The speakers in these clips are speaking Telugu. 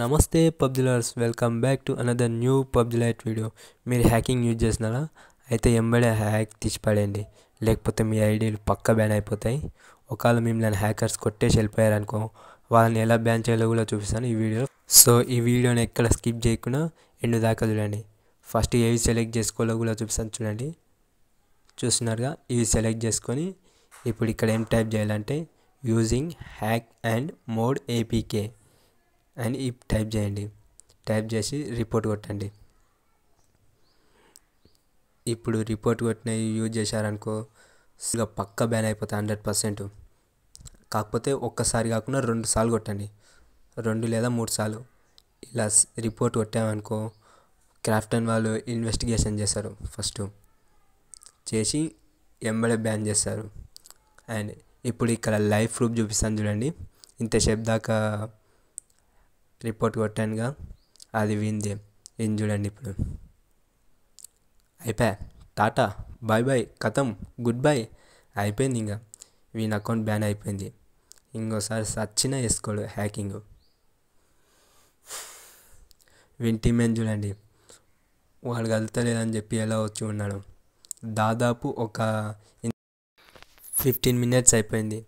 నమస్తే పబ్జిలర్స్ welcome back to another new PUBG Lite video మీరు హ్యాకింగ్ యూజ్ చేసినారా అయితే ఎంబడే హ్యాక్ పడేయండి లేకపోతే మీ ఐడియాలు పక్క బ్యాన్ అయిపోతాయి ఒకవేళ మిమ్మల్ని హ్యాకర్స్ కొట్టేసి వెళ్ళిపోయారనుకో వాళ్ళని ఎలా బ్యాన్ చేయాలో కూడా చూపిస్తాను ఈ వీడియో సో ఈ వీడియోని ఎక్కడ స్కిప్ చేయకుండా ఎండు దాకా చూడండి ఫస్ట్ ఏవి సెలెక్ట్ చేసుకోవాలో కూడా చూపిస్తాను చూడండి చూస్తున్నారుగా ఇవి సెలెక్ట్ చేసుకొని ఇప్పుడు ఇక్కడ ఏం టైప్ చేయాలంటే using hack and mod APK అని టైప్ చేయండి టైప్ చేసి రిపోర్ట్ కొట్టండి ఇప్పుడు రిపోర్ట్ కొట్టినవి యూజ్ చేశారనుకో ఇక పక్క బ్యాన్ అయిపోతుంది హండ్రెడ్ పర్సెంట్ కాకపోతే ఒక్కసారి కాకుండా రెండు సార్లు కొట్టండి రెండు లేదా మూడు సార్లు ఇలా రిపోర్ట్ కొట్టామనుకో క్రాఫ్టన్ వాళ్ళు ఇన్వెస్టిగేషన్ చేస్తారు ఫస్ట్ చేసి ఎంబడే బ్యాన్ చేస్తారు అండ్ ఇప్పుడు ఇక్కడ లైవ్ ప్రూఫ్ చూపిస్తాను చూడండి ఇంతసేపు దాకా రిపోర్ట్ కొట్టానుగా అది విందే ఏం చూడండి ఇప్పుడు అయిపోయా టాటా బాయ్ బాయ్ కథం గుడ్ బాయ్ అయిపోయింది ఇంకా వీని అకౌంట్ బ్యాన్ అయిపోయింది ఇంకోసారి సచ్చినా వేసుకోడు హ్యాకింగ్ వింటి మేము చూడండి వాడు కలుతలేదని చెప్పి ఎలా వచ్చి ఉన్నాడు దాదాపు ఒక ఫిఫ్టీన్ మినిట్స్ అయిపోయింది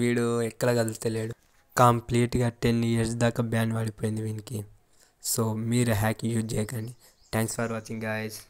వీడు ఎక్కడ కలుతలేడు కంప్లీట్గా టెన్ ఇయర్స్ దాకా బ్యాన్ పడిపోయింది వీనికి సో మీరు హ్యాక్ యూజ్ చేయకండి థ్యాంక్స్ ఫర్ వాచింగ్ గాయస్